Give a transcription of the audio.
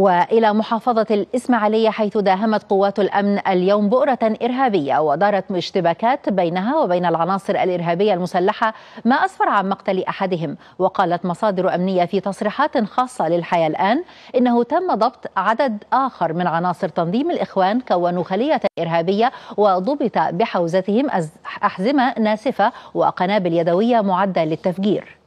والى محافظه الاسماعيليه حيث داهمت قوات الامن اليوم بؤره ارهابيه ودارت اشتباكات بينها وبين العناصر الارهابيه المسلحه ما اسفر عن مقتل احدهم وقالت مصادر امنيه في تصريحات خاصه للحياه الان انه تم ضبط عدد اخر من عناصر تنظيم الاخوان كونوا خليه ارهابيه وضبط بحوزتهم احزمه ناسفه وقنابل يدويه معده للتفجير